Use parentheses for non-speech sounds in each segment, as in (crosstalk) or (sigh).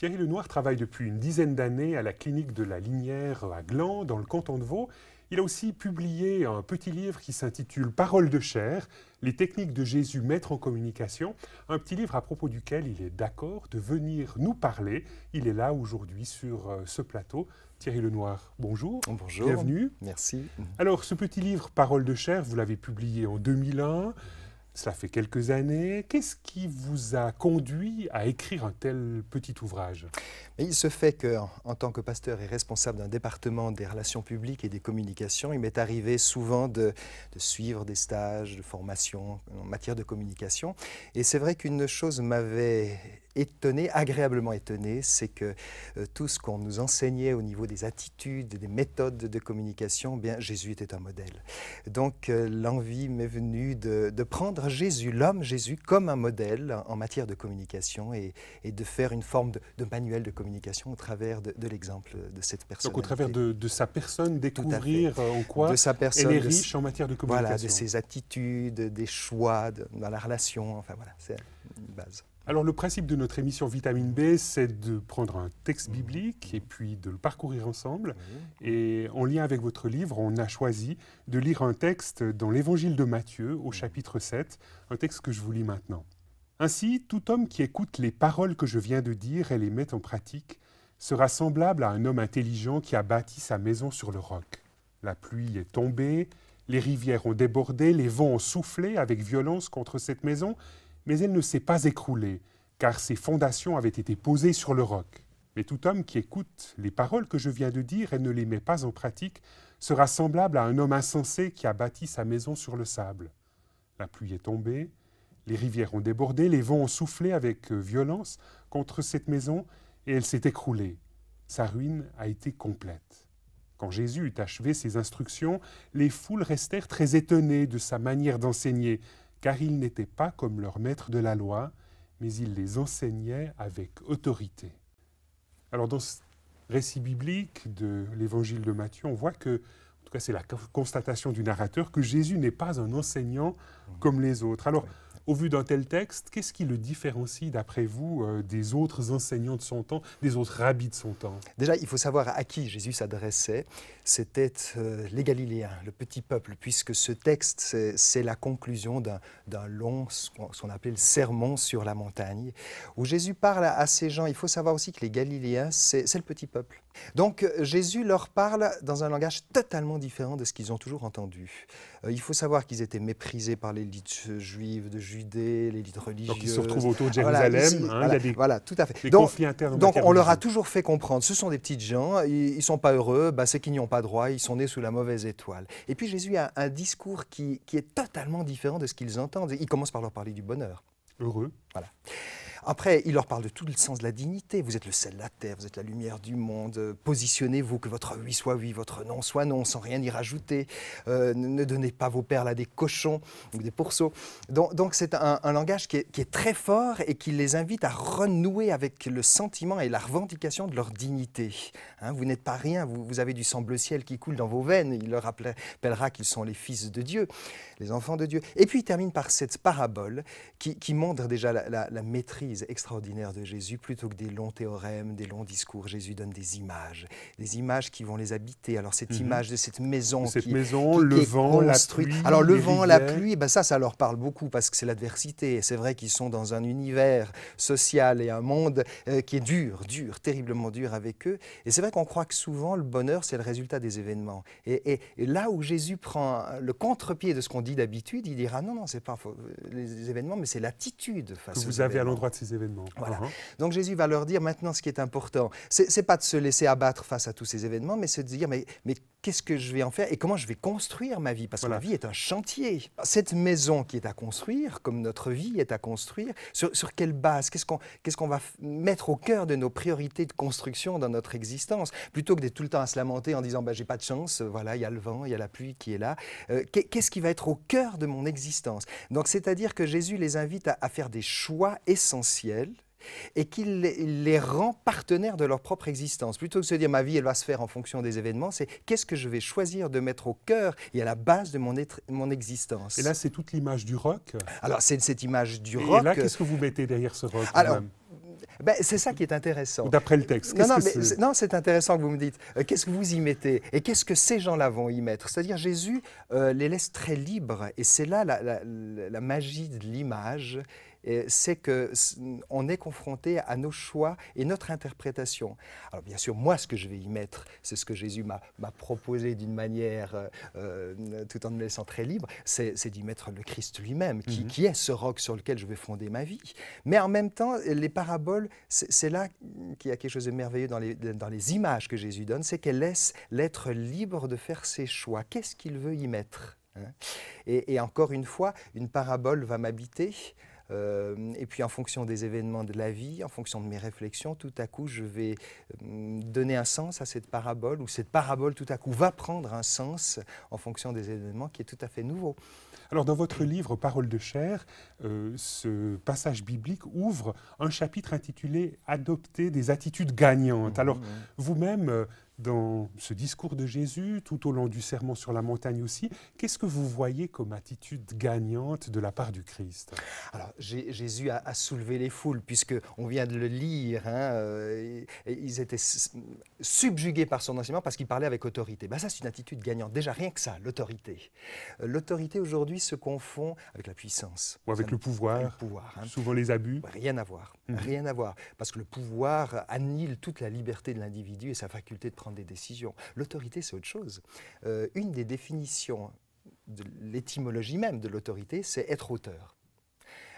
Thierry Lenoir travaille depuis une dizaine d'années à la clinique de la Linière à Gland, dans le canton de Vaud. Il a aussi publié un petit livre qui s'intitule Paroles de chair, les techniques de Jésus mettre en communication, un petit livre à propos duquel il est d'accord de venir nous parler. Il est là aujourd'hui sur euh, ce plateau. Thierry Lenoir, bonjour. Bonjour. Bienvenue. Merci. Alors, ce petit livre Paroles de chair, vous l'avez publié en 2001. Cela fait quelques années. Qu'est-ce qui vous a conduit à écrire un tel petit ouvrage Il se fait que, en tant que pasteur et responsable d'un département des relations publiques et des communications, il m'est arrivé souvent de, de, suivre des stages, de formation en matière de communication. Et c'est vrai qu'une chose m'avait étonné, agréablement étonné, c'est que euh, tout ce qu'on nous enseignait au niveau des attitudes, des méthodes de communication, eh bien Jésus était un modèle. Donc euh, l'envie m'est venue de, prendre Jésus, l'homme Jésus, comme un modèle en matière de communication et, de faire une forme de, manuel de communication au travers de, l'exemple de cette personne. Donc au travers de, sa personne, découvrir euh, en quoi de sa personne, elle est riche en matière de communication. Voilà, de ses attitudes, des choix, dans la relation, enfin voilà, c'est une base. Alors le principe de notre émission Vitamine B, c'est de prendre un texte mmh. biblique et mmh. puis de le parcourir ensemble. Mmh. Et en lien avec votre livre, on a choisi de lire un texte dans l'évangile de Matthieu au chapitre 7, un texte que je vous lis maintenant. Ainsi, tout homme qui écoute les paroles que je viens de dire et les met en pratique sera semblable à un homme intelligent qui a bâti sa maison sur le roc. La pluie est tombée, les rivières ont débordé, les vents ont soufflé avec violence contre cette maison, mais elle ne s'est pas écroulée, car ses fondations avaient été posées sur le roc. Mais tout homme qui écoute les paroles que je viens de dire et ne les met pas en pratique sera semblable à un homme insensé qui a bâti sa maison sur le sable. La pluie est tombée, les rivières ont débordé, les vents ont soufflé avec euh, violence contre cette maison et elle s'est écroulée. Sa ruine a été complète. Quand Jésus eut achevé ses instructions, les foules restèrent très étonnées de sa manière d'enseigner, car ils n'étaient pas comme leur maître de la loi, mais ils les enseignaient avec autorité. Alors dans ce récit biblique de l'évangile de Matthieu, on voit que, en tout cas c'est la constatation du narrateur, que Jésus n'est pas un enseignant comme les autres. Alors au vu d'un tel texte, qu'est-ce qui le différencie, d'après vous, euh, des autres enseignants de son temps, des autres rabbis de son temps Déjà, il faut savoir à qui Jésus s'adressait. C'était euh, les Galiléens, le petit peuple, puisque ce texte, c'est la conclusion d'un long, ce qu'on appelait le sermon sur la montagne, où Jésus parle à, ces gens. Il faut savoir aussi que les Galiléens, c'est le petit peuple. Donc euh, Jésus leur parle dans un langage totalement différent de ce qu'ils ont toujours entendu. il faut savoir qu'ils étaient méprisés par l'élite juive de Juifs les l'élite religieuse. Donc ils se retrouvent autour de Jérusalem. Hein, voilà, tout à fait. donc, conflits internes. Donc on leur a toujours fait comprendre, ce sont des petites gens, ils ne sont pas heureux, bah, c'est qu'ils n'y ont pas droit, ils sont nés sous la mauvaise étoile. Et puis Jésus a un discours qui, qui est totalement différent de ce qu'ils entendent. Il commence par leur parler du bonheur. Heureux. Voilà. Après, il leur parle de tout le sens de la dignité. Vous êtes le sel de la terre, vous êtes la lumière du monde. Euh, positionnez-vous, que votre oui soit oui, votre non soit non, sans rien y rajouter. Euh, ne donnez pas vos perles à des cochons ou des pourceaux. Donc, c'est un, langage qui est, très fort et qui les invite à renouer avec le sentiment et la revendication de leur dignité. Hein, vous n'êtes pas rien, vous, vous, avez du sang bleu ciel qui coule dans vos veines. Il leur rappellera qu'ils sont les fils de Dieu, les enfants de Dieu. Et puis, il termine par cette parabole qui, montre déjà la maîtrise extraordinaire de Jésus, plutôt que des longs théorèmes, des longs discours, Jésus donne des images, des images qui vont les habiter. Alors cette mhm. image de cette maison, cette qui, maison, le vent, la pluie, alors le vent, la pluie, eh ben ça, ça leur parle beaucoup parce que c'est l'adversité. C'est vrai qu'ils sont dans un univers social et un monde euh, qui est dur, dur, terriblement dur avec eux. Et c'est vrai qu'on croit que souvent le bonheur, c'est le résultat des événements. Et, là où Jésus prend le contre-pied de ce qu'on dit d'habitude, il dira non, non, c'est pas euh, les événements, mais c'est l'attitude face que vous avez à l'endroit événements. Voilà. Hein. Donc Jésus va leur dire maintenant ce qui est important, c'est pas de se laisser abattre face à tous ces événements, mais se dire mais, mais qu'est-ce que je vais en faire et comment je vais construire ma vie Parce que la vie est un chantier. Cette maison qui est à construire, comme notre vie est à construire, sur, quelle base Qu'est-ce qu'on va mettre au cœur de nos priorités de construction dans notre existence Plutôt que d'être tout le temps à se lamenter en disant bah, j'ai pas de chance, voilà, il y a le vent, il y a la pluie qui est là. Euh, qu'est-ce qui va être au cœur de mon existence Donc, c'est-à-dire que Jésus les invite à faire des choix essentiels et qu'il les rend partenaires de leur propre existence. Plutôt que de se dire ma vie, elle va se faire en fonction des événements, c'est qu'est-ce que je vais choisir de mettre au cœur et à la base de mon, être, mon existence. Et là, c'est toute l'image du roc Alors, c'est cette image du roc. Et là, qu'est-ce que vous mettez derrière ce roc Alors, ben, c'est ça qui est intéressant. D'après le texte. Non, -ce non, c'est intéressant que vous me dites. Euh, qu'est-ce que vous y mettez Et qu'est-ce que ces gens-là vont y mettre C'est-à-dire Jésus euh, les laisse très libres. Et c'est là la, magie de l'image c'est qu'on est confronté à nos choix et notre interprétation. Alors bien sûr, moi, ce que je vais y mettre, c'est ce que Jésus m'a proposé d'une manière, euh, euh, tout en me laissant très libre, c'est d'y mettre le Christ lui-même, mhm. qui, est ce roc sur lequel je vais fonder ma vie. Mais en même temps, les paraboles, c'est là qu'il y a quelque chose de merveilleux dans les, images que Jésus donne, c'est qu'elle laisse l'être libre de faire ses choix. Qu'est-ce qu'il veut y mettre hein et, encore une fois, une parabole va m'habiter, euh, et puis en fonction des événements de la vie, en fonction de mes réflexions, tout à coup, je vais euh, donner un sens à cette parabole, ou cette parabole, tout à coup, va prendre un sens en fonction des événements qui est tout à fait nouveau. Alors dans votre livre Parole de chair, euh, ce passage biblique ouvre un chapitre intitulé Adopter des attitudes gagnantes. Mhm. Alors vous-même, dans ce discours de Jésus, tout au long du serment sur la montagne aussi, qu'est-ce que vous voyez comme attitude gagnante de la part du Christ Alors Jésus a, soulevé les foules, puisque on vient de le lire. Hein, euh, et, ils étaient subjugués par son enseignement parce qu'il parlait avec autorité. Bah ça, c'est une attitude gagnante. Déjà rien que ça, l'autorité. Euh, l'autorité aujourd'hui se confond avec la puissance. Ou avec le pouvoir. Hein. Souvent les abus. Rien à voir. Mmh. Rien à voir, parce que le pouvoir annihile toute la liberté de l'individu et sa faculté de prendre des décisions. L'autorité, c'est autre chose. Euh, une des définitions de l'étymologie même de l'autorité, c'est être auteur.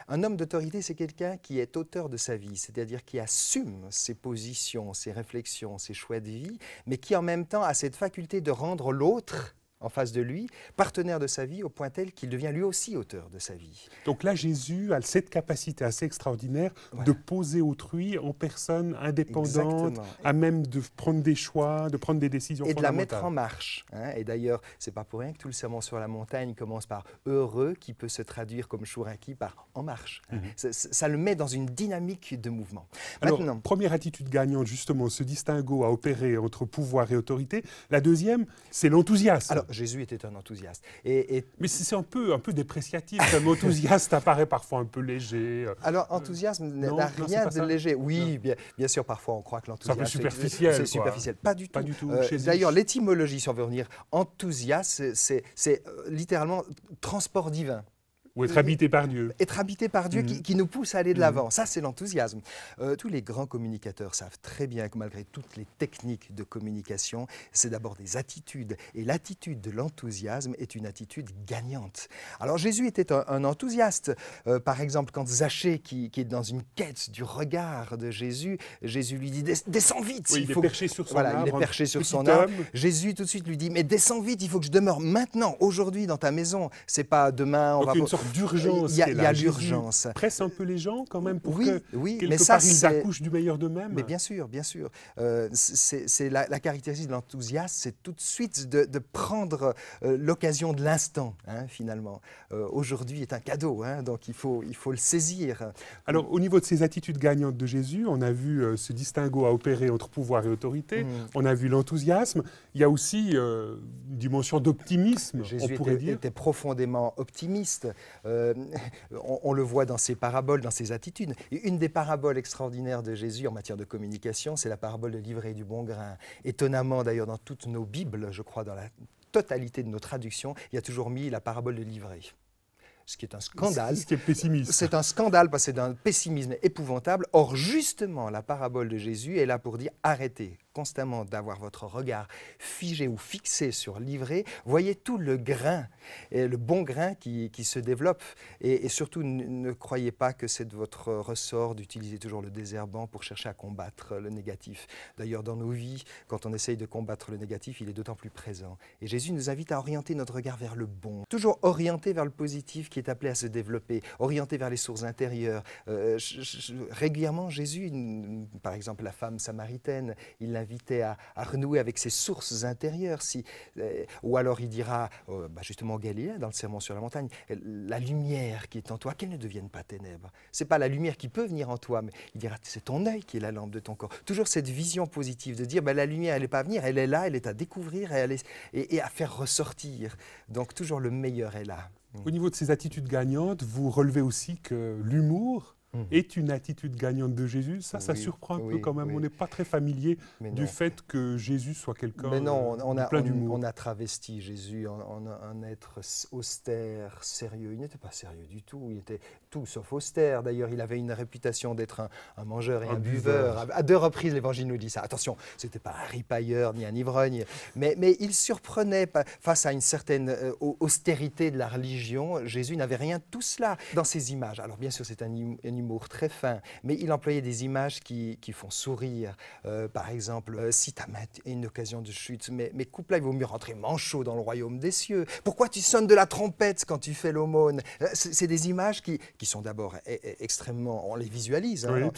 Un homme d'autorité, c'est quelqu'un qui est auteur de sa vie, c'est-à-dire qui assume ses positions, ses réflexions, ses choix de vie, mais qui en même temps a cette faculté de rendre l'autre en face de lui, partenaire de sa vie, au point tel qu'il devient lui aussi auteur de sa vie. Donc là, Jésus a cette capacité assez extraordinaire de poser autrui en personne indépendante, à même de prendre des choix, de prendre des décisions. Et de la mettre en marche. Hein. Et d'ailleurs, c'est pas pour rien que tout le sermon sur la montagne commence par heureux, qui peut se traduire comme Chouraki par en marche. Mhm. ça, le met dans une dynamique de mouvement. Alors, première attitude gagnante, justement, ce distinguo à opérer entre pouvoir et autorité. La deuxième, c'est l'enthousiasme. Jésus était un enthousiaste. Et, Mais c'est un peu, un peu dépréciatif. Le (laughs) mot enthousiaste apparaît parfois un peu léger. Alors, enthousiasme euh, n'a rien de léger. Oui, bien, sûr, parfois on croit que l'enthousiasme. C'est superficiel. Pas du tout. Euh, d'ailleurs, l'étymologie, si on veut enthousiaste, c'est euh, littéralement transport divin. Ou être habité par Dieu. Être habité par Dieu qui, mm. nous pousse à aller de mm. l'avant. Ça, c'est l'enthousiasme. Euh, tous les grands communicateurs savent très bien que malgré toutes les techniques de communication, c'est d'abord des attitudes. Et l'attitude de l'enthousiasme est une attitude gagnante. Alors Jésus était un, enthousiaste. Euh, par exemple, quand Zachée, qui, est dans une quête du regard de Jésus, Jésus lui dit Descends vite il, faut est perché sur son voilà, Il est perché sur son arbre. Jésus tout de suite lui dit Mais descends vite, il faut que je demeure maintenant, aujourd'hui, dans ta maison. C'est pas demain, on va va d'urgence. Il y a, a l'urgence. Presse un peu les gens quand même pour oui, que quelque mais ça, part, accouchent du meilleur d'eux-mêmes. Mais bien sûr, bien sûr. Euh, c'est la, caractéristique de l'enthousiasme, c'est tout de suite de, prendre euh, l'occasion de l'instant, hein, finalement. Euh, aujourd'hui est un cadeau, hein, donc il faut, il faut le saisir. Alors, au niveau de ces attitudes gagnantes de Jésus, on a vu ce distinguo à opérer entre pouvoir et autorité, mm. on a vu l'enthousiasme, il y a aussi une dimension d'optimisme, on pourrait dire. Jésus était profondément optimiste. Euh, (laughs) on, le voit dans ses paraboles, dans ses attitudes. une des paraboles extraordinaires de Jésus en matière de communication, c'est la parabole de l'ivraie du bon grain. Étonnamment, d'ailleurs, dans toutes nos Bibles, je crois, dans la totalité de nos traductions, il y a toujours mis la parabole de l'ivraie ce qui est un scandale. C'est un scandale parce c'est d'un pessimisme épouvantable. Or, justement, la parabole de Jésus est là pour dire arrêtez, constamment d'avoir votre regard figé ou fixé sur l'ivraie, voyez tout le grain, et le bon grain qui, qui se développe. Et, surtout, ne croyez pas que c'est de votre ressort d'utiliser toujours le désherbant pour chercher à combattre le négatif. D'ailleurs, dans nos vies, quand on essaye de combattre le négatif, il est d'autant plus présent. Et Jésus nous invite à orienter notre regard vers le bon, toujours orienté vers le positif qui est appelé à se développer, orienté vers les sources intérieures. Euh, régulièrement, Jésus, par exemple la femme samaritaine, il invité à, renouer avec ses sources intérieures. Si, euh, ou alors il dira, euh, bah, justement Galilée, dans le Sermon sur la montagne, la lumière qui est en toi, qu'elle ne devienne pas ténèbres. n'est pas la lumière qui peut venir en toi, mais il dira, c'est ton œil qui est la lampe de ton corps. Toujours cette vision positive de dire, bah, la lumière, elle n'est pas à venir, elle est là, elle est à découvrir et, et à faire ressortir. Donc toujours le meilleur est là. Au niveau de ces attitudes gagnantes, vous relevez aussi que l'humour Mhm. est une attitude gagnante de Jésus. Ça, ça surprend un peu quand même. On n'est pas très familier du fait que Jésus soit quelqu'un plein d'humour. On, on a travesti Jésus en, un être austère, sérieux. Il n'était pas sérieux du tout. Il était tout sauf austère. D'ailleurs, il avait une réputation d'être un, mangeur et un, buveur. À deux reprises, l'Évangile nous dit ça. Attention, c'était pas un ripailleur ni un ivrogne. Mais, mais il surprenait face à une certaine euh, austérité de la religion. Jésus n'avait rien de tout cela dans ses images. Alors bien sûr, c'est un, un très fin, mais il employait des images qui, qui font sourire. Euh, par exemple, euh, si ta main est une occasion de chute, mais, mais coupe-la, il vaut mieux rentrer manchot dans le royaume des cieux. Pourquoi tu sonnes de la trompette quand tu fais l'aumône euh, C'est des images qui, qui sont d'abord e, e, extrêmement... On les visualise. Hein,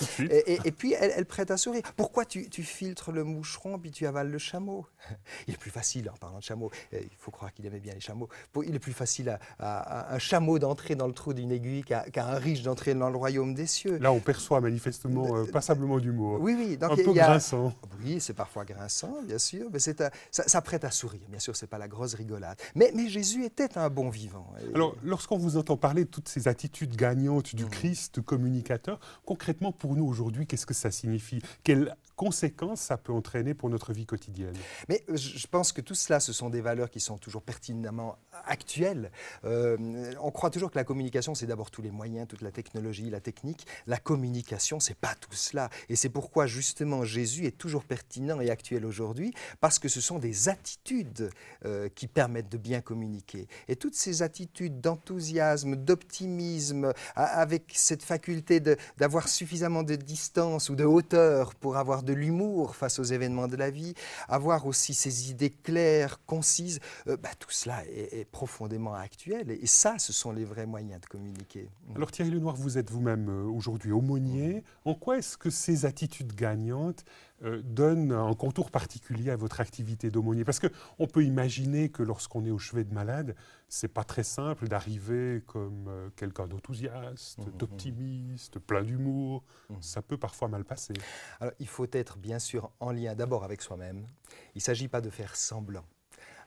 et, puis, elles, prête prêtent à sourire. Pourquoi tu, tu filtres le moucheron puis tu avales le chameau (laughs) Il est plus facile, en parlant de chameau, il faut croire qu'il aimait bien les chameaux, il est plus facile à, un chameau d'entrer dans le trou d'une aiguille qu'à un riche d'entrer dans le royaume des cieux. Là, on perçoit manifestement euh, passablement d'humour. Oui, oui. Donc, un peu grinçant. Oui, c'est parfois grinçant, bien sûr, mais c'est ça, ça, prête à sourire. Bien sûr, c'est pas la grosse rigolade. Mais, Jésus était un bon vivant. Alors, lorsqu'on vous entend parler de toutes ces attitudes gagnantes du mmh. Christ, communicateur, concrètement pour nous aujourd'hui, qu'est-ce que ça signifie Quelle conséquences ça peut entraîner pour notre vie quotidienne. Mais je pense que tout cela, ce sont des valeurs qui sont toujours pertinemment actuelles. Euh, on croit toujours que la communication, c'est d'abord tous les moyens, toute la technologie, la technique. La communication, c'est pas tout cela. Et c'est pourquoi justement Jésus est toujours pertinent et actuel aujourd'hui, parce que ce sont des attitudes euh, qui permettent de bien communiquer. Et toutes ces attitudes d'enthousiasme, d'optimisme, avec cette faculté d'avoir suffisamment de distance ou de hauteur pour avoir de l'humour face aux événements de la vie, avoir aussi ses idées claires, concises, euh, bah, tout cela est, profondément actuel. Et, et, ça, ce sont les vrais moyens de communiquer. Alors Thierry Lenoir, vous êtes vous-même euh, aujourd'hui aumônier. En quoi est-ce que ces attitudes gagnantes euh, donne un contour particulier à votre activité d'aumônier Parce qu'on peut imaginer que lorsqu'on est au chevet de malade, n'est pas très simple d'arriver comme euh, quelqu'un d'enthousiaste, mmh, mmh, mmh. d'optimiste, plein d'humour. Ça peut parfois mal passer. Alors, il faut être bien sûr en lien d'abord avec soi-même. Il ne s'agit pas de faire semblant.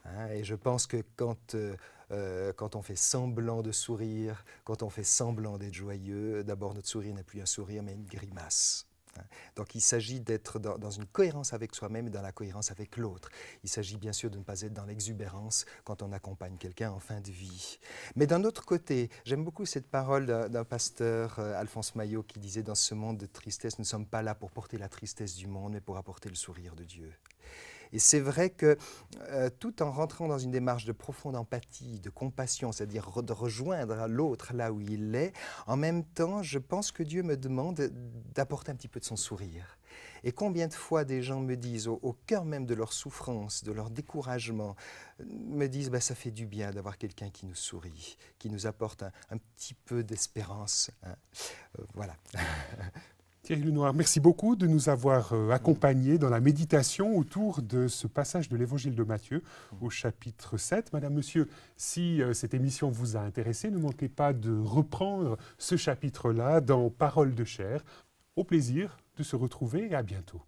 Hein. et je pense que quand, euh, quand on fait semblant de sourire, quand on fait semblant d'être joyeux, d'abord notre sourire n'est plus un sourire mais une grimace. Hein. Donc il s'agit d'être dans, une cohérence avec soi-même et dans la cohérence avec l'autre. Il s'agit bien sûr de ne pas être dans l'exubérance quand on accompagne quelqu'un en fin de vie. Mais d'un autre côté, j'aime beaucoup cette parole d'un pasteur, euh, Alphonse Maillot, qui disait Dans ce monde de tristesse, nous ne sommes pas là pour porter la tristesse du monde, mais pour apporter le sourire de Dieu. Et c'est vrai que euh, tout en rentrant dans une démarche de profonde empathie, de compassion, c'est-à-dire de rejoindre l'autre là où il est, en même temps, je pense que Dieu me demande d'apporter un petit peu de son sourire. Et combien de fois des gens me disent, au, cœur même de leur souffrance, de leur découragement, me disent, bah, ça fait du bien d'avoir quelqu'un qui nous sourit, qui nous apporte un, petit peu d'espérance. Hein. Euh, voilà. (laughs) Thierry Lenoir, merci beaucoup de nous avoir euh, accompagnés dans la méditation autour de ce passage de l'évangile de Matthieu au chapitre 7. Madame, monsieur, si euh, cette émission vous a intéressé, ne manquez pas de reprendre ce chapitre-là dans Parole de chair. Au plaisir de se retrouver et à bientôt.